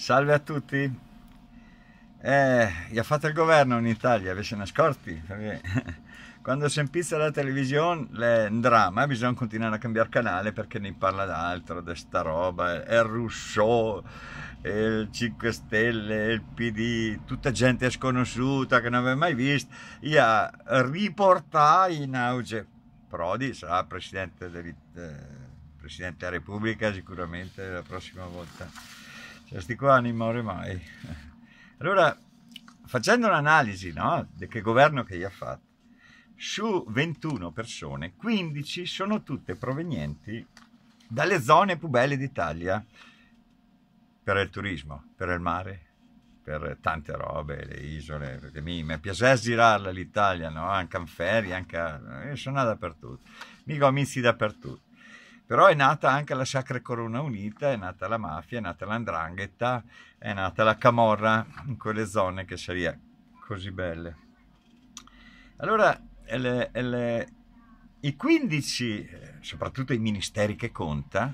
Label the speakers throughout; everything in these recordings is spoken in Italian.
Speaker 1: Salve a tutti. Eh, gli ha fatto il governo in Italia, ve se ne scorti? Quando si impizza la televisione è un dramma, bisogna continuare a cambiare canale perché ne parla d'altro, di sta roba, è Rousseau, è il 5 Stelle, il PD, tutta gente sconosciuta che non aveva mai visto, io riportai in auge Prodi, sarà Presidente, del, eh, Presidente della Repubblica sicuramente la prossima volta. Questi qua non muore mai. Allora, facendo un'analisi no, di che governo che gli ha fatto, su 21 persone, 15 sono tutte provenienti dalle zone più belle d'Italia per il turismo, per il mare, per tante robe, le isole, perché mi, mi piace girarla l'Italia, no? anche a Ferie, anche a... Eh, sono dappertutto, mi amici dappertutto. Però è nata anche la Sacra Corona Unita, è nata la mafia, è nata l'andrangheta, è nata la camorra in quelle zone che saria eh, così belle. Allora, le, le, i 15, eh, soprattutto i ministeri che conta,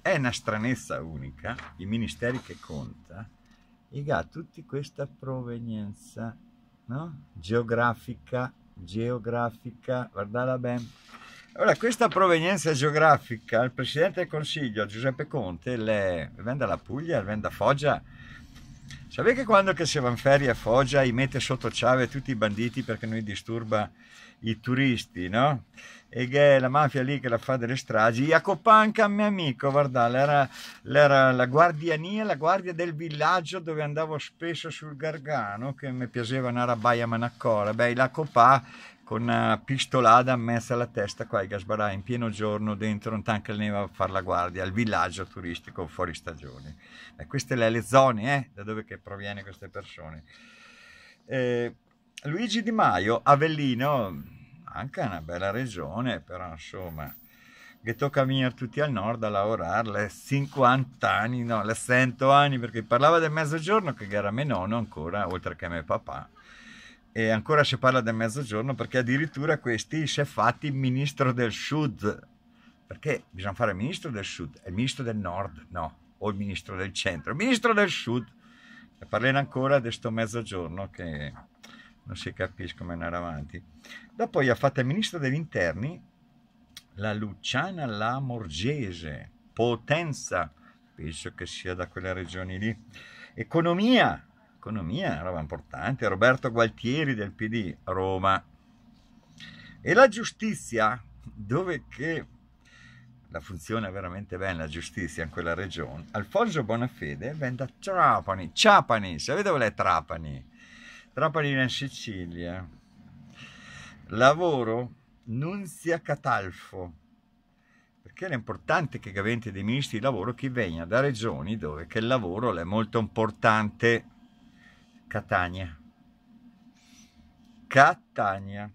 Speaker 1: è una stranezza unica, i ministeri che conta, e ha tutta questa provenienza no? geografica, geografica, guardala bene allora, questa provenienza geografica, il Presidente del Consiglio, Giuseppe Conte, le vende alla Puglia, le vende Foggia. Sapete che quando che se van ferie a Foggia i mette sotto chiave tutti i banditi perché non disturba i turisti, no? E che è la mafia lì che la fa delle stragi. anche a mio amico, guarda, era, era la guardiania, la guardia del villaggio dove andavo spesso sul Gargano, che mi piaceva andare a Baia Manaccola. Beh, la Copà con una pistolada messa alla testa qua a Gasbarà in pieno giorno dentro un tank al neve a fare la guardia al villaggio turistico fuori stagione. Eh, queste le, le zone eh, da dove che proviene queste persone. Eh, Luigi Di Maio, Avellino, anche una bella regione, però insomma, che tocca venire tutti al nord a lavorare le 50 anni, no, le 100 anni, perché parlava del mezzogiorno che era meno nonno ancora, oltre che a me papà e ancora si parla del mezzogiorno perché addirittura questi si è fatti ministro del sud perché bisogna fare il ministro del sud e il ministro del nord no o il ministro del centro il ministro del sud e parliamo ancora di sto mezzogiorno che non si capisce come andare avanti dopo gli ha fatto il ministro degli interni la Luciana la Morgese Potenza penso che sia da quelle regioni lì economia economia, roba importante, Roberto Gualtieri del PD, Roma. E la giustizia, dove che la funziona veramente bene la giustizia in quella regione, Alfonso Bonafede vende da Trapani, Ciapani, sapete dove è Trapani? Trapani in Sicilia. Lavoro Nunzia Catalfo, perché era importante che gavente dei ministri di lavoro che venga da regioni dove che il lavoro è molto importante. Catania. Catania.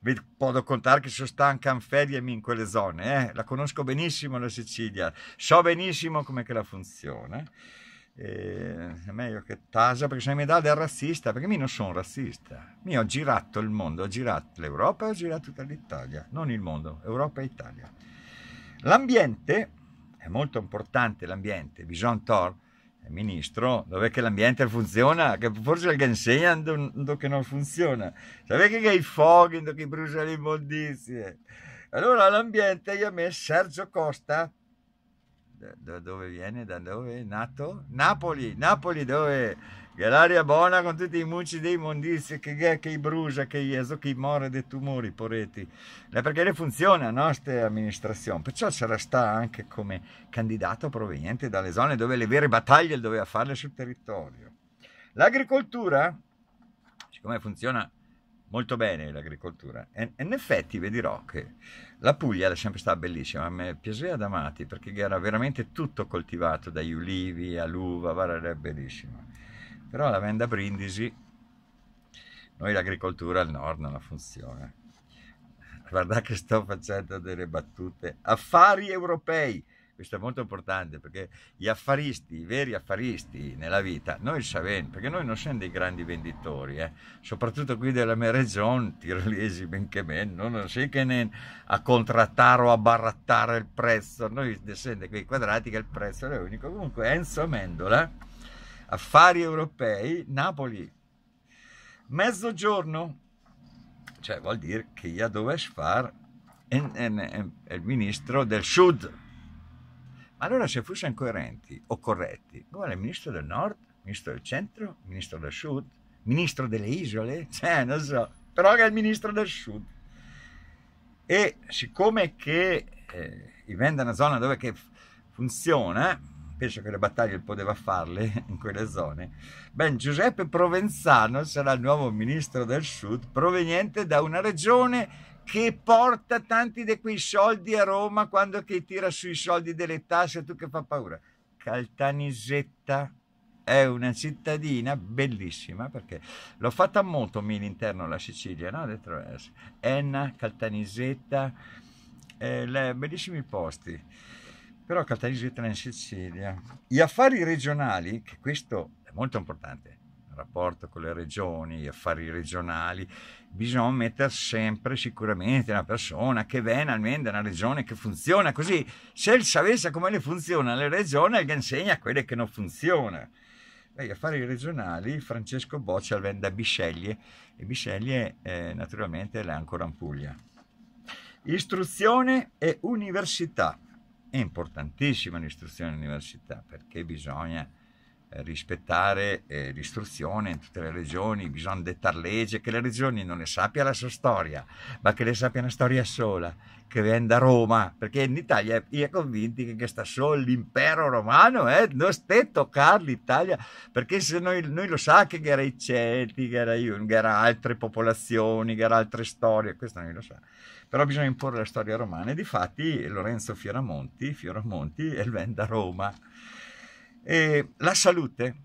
Speaker 1: Vi posso contare che sono stanca in ferie in quelle zone, eh? la conosco benissimo la Sicilia, so benissimo come che la funziona. Eh, è meglio che tasa perché se mi dà del razzista, perché io non sono razzista. Io ho girato il mondo, ho girato l'Europa e ho girato tutta l'Italia, non il mondo, Europa e Italia. L'ambiente è molto importante, l'ambiente, bisogna tornare eh, ministro, dov'è che l'ambiente funziona? Che forse il insegna che non funziona. Sapete che i foghi, che brucia le immondizie. Allora l'ambiente io ho messo Sergio Costa. Da, dove viene? Da dove è nato? Napoli, Napoli dove che l'aria buona con tutti i mucci dei immondizie, che, che brucia, che jeso, che more dei tumori, poreti. Perché le funziona la nostra amministrazione, perciò c'era sta anche come candidato proveniente dalle zone dove le vere battaglie doveva farle sul territorio. L'agricoltura, siccome funziona molto bene l'agricoltura, e, in effetti vi dirò che la Puglia è sempre stata bellissima, a me piaceva da matti perché era veramente tutto coltivato, dagli ulivi all'uva, era bellissimo. Però la venda Brindisi, noi l'agricoltura al nord non la funziona. Guarda che sto facendo delle battute. Affari europei, questo è molto importante perché gli affaristi, i veri affaristi nella vita, noi saventi, perché noi non siamo dei grandi venditori, eh? soprattutto qui della mia regione, tirolesi benché meno, non si che ne a contrattare o a barattare il prezzo, noi descende quei quadrati che il prezzo è unico. Comunque Enzo Mendola affari europei, Napoli. Mezzogiorno, cioè vuol dire che Yadovesh Far è, è, è, è il ministro del Sud. Ma allora se fossero coerenti o corretti, come il ministro del Nord, ministro del Centro, ministro del Sud, ministro delle isole, cioè non so, però che è il ministro del Sud. E siccome che eh, vivendo è una zona dove funziona, penso che le battaglie poteva farle in quelle zone, ben Giuseppe Provenzano sarà il nuovo ministro del Sud proveniente da una regione che porta tanti di quei soldi a Roma quando che tira sui soldi delle tasse, tu che fa paura. Caltanisetta è una cittadina bellissima perché l'ho fatta molto all'interno della Sicilia, no? Enna, Caltanisetta, eh, bellissimi posti però Catarisi Sicilia. Gli affari regionali, che questo è molto importante, il rapporto con le regioni, gli affari regionali, bisogna mettere sempre sicuramente una persona che viene almeno da una regione che funziona, così se il sapesse come le funziona le regioni, gli insegna quelle che non funzionano Gli affari regionali Francesco Boccia vende da Bisceglie e Bisceglie eh, naturalmente è ancora in Puglia. Istruzione e università. È importantissima l'istruzione all'università perché bisogna eh, rispettare eh, l'istruzione in tutte le regioni, bisogna dettare legge, che le regioni non ne sappiano la sua storia, ma che le sappia una storia sola, che venga da Roma, perché in Italia è convinto che questa solo l'impero romano, eh, non stai toccare l'Italia, perché se noi, noi lo sa che era i Celti, che era, altre popolazioni, che era altre storie, questo noi lo sappiamo però bisogna imporre la storia romana e difatti Lorenzo Fioramonti, Fioramonti è il venda Roma. E la salute,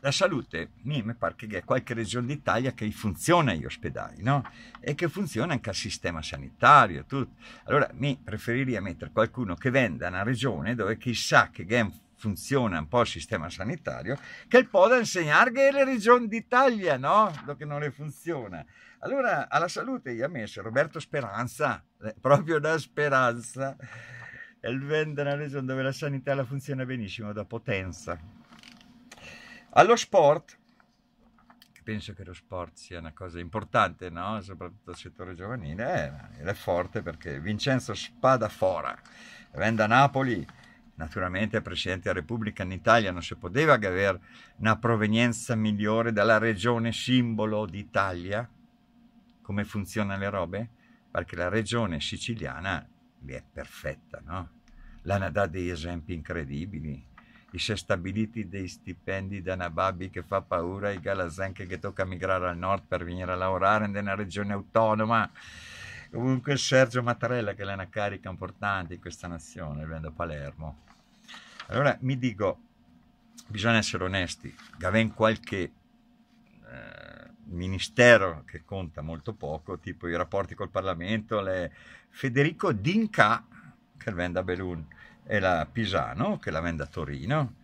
Speaker 1: la salute, mi pare che è qualche regione d'Italia che funziona agli ospedali, no? E che funziona anche al sistema sanitario, tutto. Allora mi preferirei mettere qualcuno che venda una regione dove chissà che è un funziona un po' il sistema sanitario, che il poda insegnare che regioni d'Italia, no? Lo che non le funziona. Allora, alla salute gli ha messo Roberto Speranza, eh, proprio da Speranza, il vende una regione dove la sanità la funziona benissimo, da potenza. Allo sport, penso che lo sport sia una cosa importante, no? soprattutto al settore giovanile, eh, è forte perché Vincenzo Spadafora, vende a Napoli, Naturalmente Presidente della Repubblica in Italia non si poteva che avere una provenienza migliore dalla regione simbolo d'Italia. Come funzionano le robe? Perché la regione siciliana è perfetta, no? L'hanno dato degli esempi incredibili. I si è stabiliti dei stipendi da Nababi che fa paura ai Galazen che tocca migrare al nord per venire a lavorare in una regione autonoma Comunque Sergio Mattarella, che è una carica importante in questa nazione, vivendo a Palermo. Allora mi dico, bisogna essere onesti, Gaven qualche eh, ministero che conta molto poco, tipo i rapporti col Parlamento, le... Federico Dinca, che vende a Belun, e la Pisano, che la vende a Torino,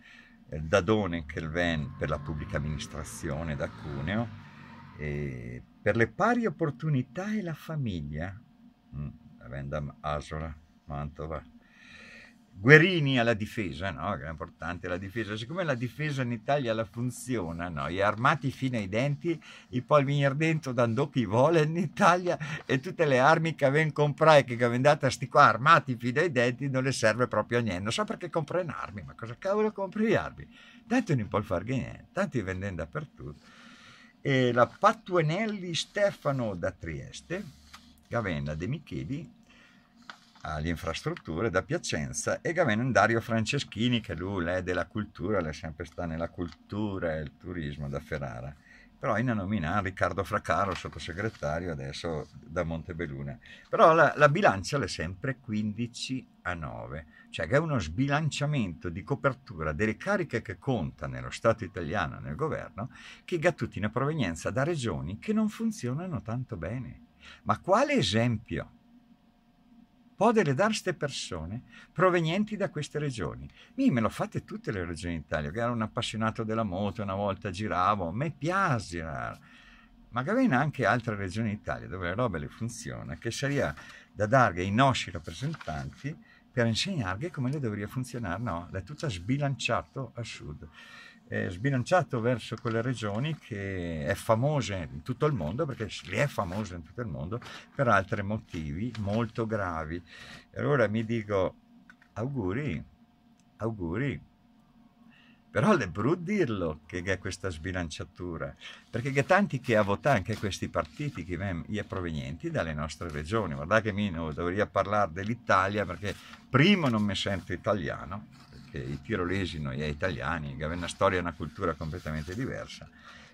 Speaker 1: Dadone che vende per la pubblica amministrazione da Cuneo, e per le pari opportunità e la famiglia. Vendam mm, Asola, Mantova. Guerini alla difesa, no? Che è importante la difesa. Siccome la difesa in Italia la funziona, no? Gli armati fino ai denti, i polmini ardento danno chi vuole in Italia e tutte le armi che avevano comprato e che avevano dato a sti qua armati fino ai denti non le serve proprio a niente. Non so perché comprano armi, ma cosa cavolo compri armi? Tanto non può fare niente, tanto vendendo dappertutto e la Pattuenelli Stefano da Trieste, Gavenna De Micheli alle infrastrutture da Piacenza e Gavenna Dario Franceschini che lui è della cultura, lei sempre sta nella cultura e il turismo da Ferrara però in nomina Riccardo Fracaro, sottosegretario adesso da Montebelluna. Però la, la bilancia è sempre 15 a 9, cioè che è uno sbilanciamento di copertura delle cariche che conta nello Stato italiano, nel governo, che gattutina provenienza da regioni che non funzionano tanto bene. Ma quale esempio? può deledare queste persone provenienti da queste regioni. Io me lo fate tutte le regioni d'Italia, che ero un appassionato della moto, una volta giravo, a me piace girare. Magari in anche altre regioni d'Italia dove le robe le funziona, che sarebbe da dare ai nostri rappresentanti per insegnargli come le dovrebbe funzionare, no? È tutto sbilanciato a sud eh, sbilanciato verso quelle regioni che è famose in tutto il mondo, perché lì è famoso in tutto il mondo, per altri motivi molto gravi. E allora mi dico, auguri, auguri. Però è brutto dirlo che è questa sbilanciatura, perché c'è tanti che ha votato anche questi partiti che vengono provenienti dalle nostre regioni. Guardate che mi dovrei parlare dell'Italia perché primo non mi sento italiano, i tirolesi noi eh, italiani, che è una storia e una cultura completamente diversa.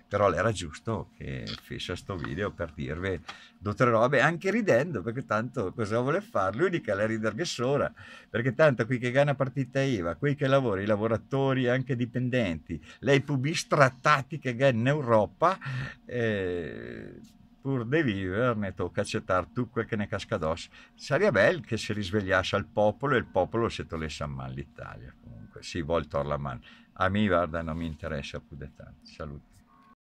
Speaker 1: Però era giusto che fece questo video per dirvi dottor robe, anche ridendo, perché tanto cosa vuole fare? Lui L'unica la rider che sola, perché tanto qui che gana partita IVA, quei che lavora, i lavoratori anche dipendenti, lei pubis trattati che gana in Europa, eh, pur de vivere ne tocca accettare tutto quel che ne casca addosso. Sarebbe bello che si risvegliasse al popolo e il popolo si tollesse a mano l'Italia. Comunque, si vuole torna la mano. A me, guarda, non mi interessa più di tanto. Saluti.